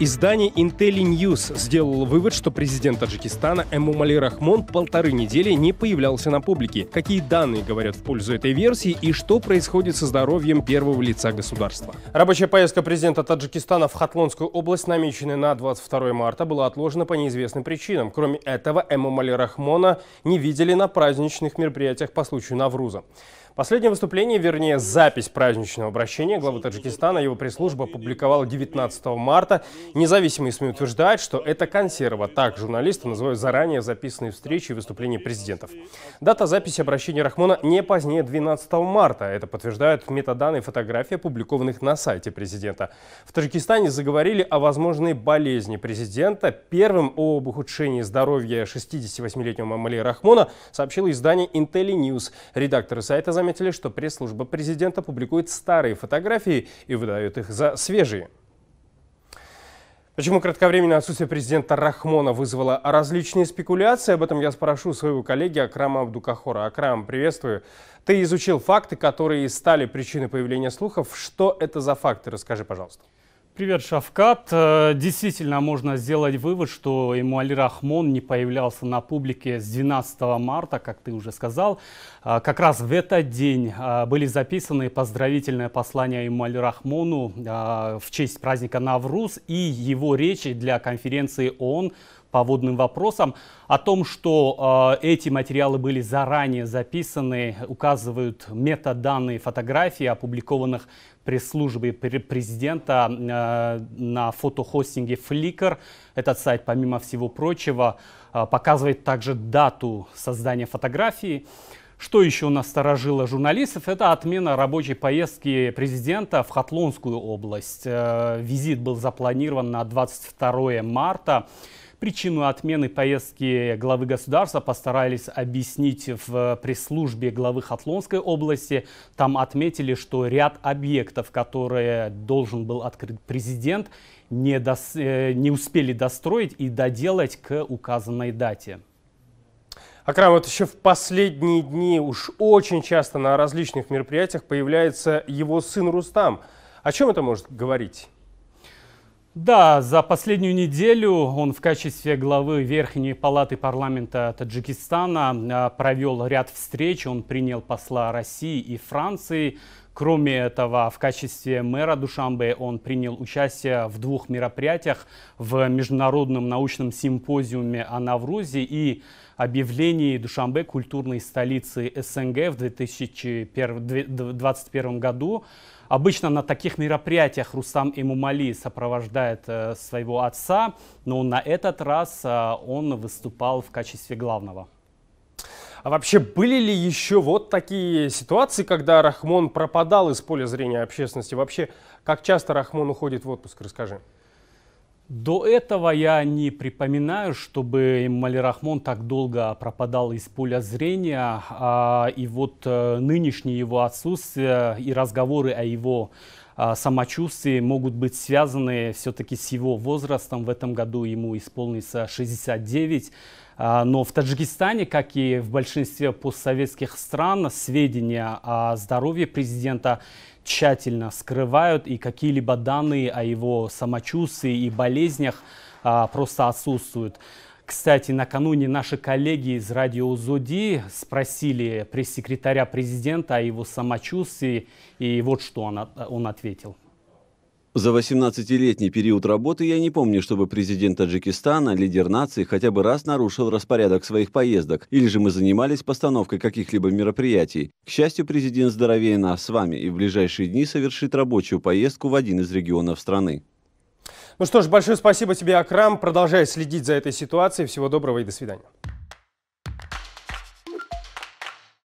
Издание Intelli News сделало вывод, что президент Таджикистана Эмомали Рахмон полторы недели не появлялся на публике. Какие данные говорят в пользу этой версии и что происходит со здоровьем первого лица государства? Рабочая поездка президента Таджикистана в Хатлонскую область, намеченная на 22 марта, была отложена по неизвестным причинам. Кроме этого, Эмомали Рахмона не видели на праздничных мероприятиях по случаю Навруза. Последнее выступление, вернее запись праздничного обращения главы Таджикистана его пресс-служба опубликовала 19 15 марта. Независимые СМИ утверждают, что это консерва. Так журналисты называют заранее записанные встречи и выступления президентов. Дата записи обращения Рахмона не позднее 12 марта. Это подтверждают метаданные фотографии, опубликованных на сайте президента. В Таджикистане заговорили о возможной болезни президента. Первым об ухудшении здоровья 68-летнего Мамали Рахмона сообщило издание Intelli News. Редакторы сайта заметили, что пресс-служба президента публикует старые фотографии и выдает их за свежие. Почему кратковременное отсутствие президента Рахмона вызвало различные спекуляции, об этом я спрошу своего коллеги Акрама Абдукахора. Акрам, приветствую. Ты изучил факты, которые стали причиной появления слухов. Что это за факты? Расскажи, пожалуйста. Привет, Шавкат. Э, действительно, можно сделать вывод, что Эмуали Рахмон не появлялся на публике с 12 марта, как ты уже сказал. Э, как раз в этот день э, были записаны поздравительные послания Эмуали Рахмону в честь праздника Навруз и его речи для конференции ООН по водным вопросам. О том, что э, эти материалы были заранее записаны, указывают метаданные фотографии, опубликованных пресс-службы президента э, на фотохостинге Flickr. Этот сайт, помимо всего прочего, э, показывает также дату создания фотографии. Что еще насторожило журналистов, это отмена рабочей поездки президента в Хатлонскую область. Э, визит был запланирован на 22 марта. Причину отмены поездки главы государства постарались объяснить в пресс-службе главы Хатлонской области. Там отметили, что ряд объектов, которые должен был открыть президент, не, дос... Э, не успели достроить и доделать к указанной дате. Акрам, вот еще в последние дни уж очень часто на различных мероприятиях появляется его сын Рустам. О чем это может говорить? Да, за последнюю неделю он в качестве главы Верхней палаты парламента Таджикистана а, провел ряд встреч. Он принял посла России и Франции, Кроме этого, в качестве мэра Душамбе он принял участие в двух мероприятиях в Международном научном симпозиуме о Наврузе и объявлении Душамбе культурной столицы СНГ в 2021 году. Обычно на таких мероприятиях Рустам Эмумали сопровождает э, своего отца, но на этот раз э, он выступал в качестве главного. А вообще были ли еще вот такие ситуации, когда Рахмон пропадал из поля зрения общественности? Вообще, как часто Рахмон уходит в отпуск, расскажи. До этого я не припоминаю, чтобы Малерахмон так долго пропадал из поля зрения. А, и вот э, нынешнее его отсутствие и разговоры о его а, самочувствии могут быть связаны все-таки с его возрастом. В этом году ему исполнится 69. А, но в Таджикистане, как и в большинстве постсоветских стран, сведения о здоровье президента тщательно скрывают, и какие-либо данные о его самочувствии и болезнях а, просто отсутствуют. Кстати, накануне наши коллеги из радио Зоди спросили пресс-секретаря президента о его самочувствии, и вот что он, он ответил. За 18-летний период работы я не помню, чтобы президент Таджикистана, лидер нации, хотя бы раз нарушил распорядок своих поездок, или же мы занимались постановкой каких-либо мероприятий. К счастью, президент здоровее нас с вами и в ближайшие дни совершит рабочую поездку в один из регионов страны. Ну что ж, большое спасибо тебе, Акрам. Продолжай следить за этой ситуацией. Всего доброго и до свидания.